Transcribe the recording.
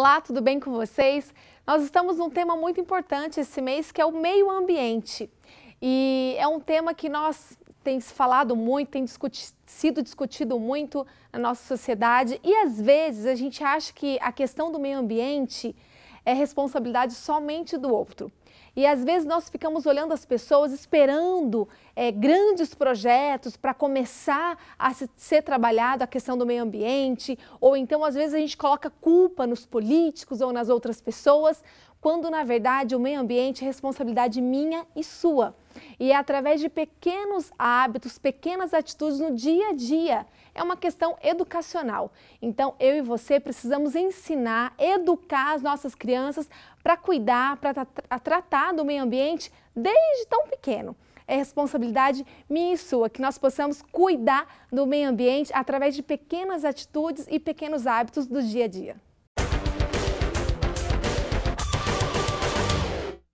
Olá, tudo bem com vocês? Nós estamos num tema muito importante esse mês que é o meio ambiente. E é um tema que nós temos falado muito, tem discuti sido discutido muito na nossa sociedade e às vezes a gente acha que a questão do meio ambiente é responsabilidade somente do outro. E às vezes nós ficamos olhando as pessoas esperando é, grandes projetos para começar a se, ser trabalhado a questão do meio ambiente, ou então às vezes a gente coloca culpa nos políticos ou nas outras pessoas, quando na verdade o meio ambiente é responsabilidade minha e sua. E é através de pequenos hábitos, pequenas atitudes no dia a dia. É uma questão educacional. Então eu e você precisamos ensinar, educar as nossas crianças para cuidar, para tratar do meio ambiente desde tão pequeno. É responsabilidade minha e sua que nós possamos cuidar do meio ambiente através de pequenas atitudes e pequenos hábitos do dia a dia.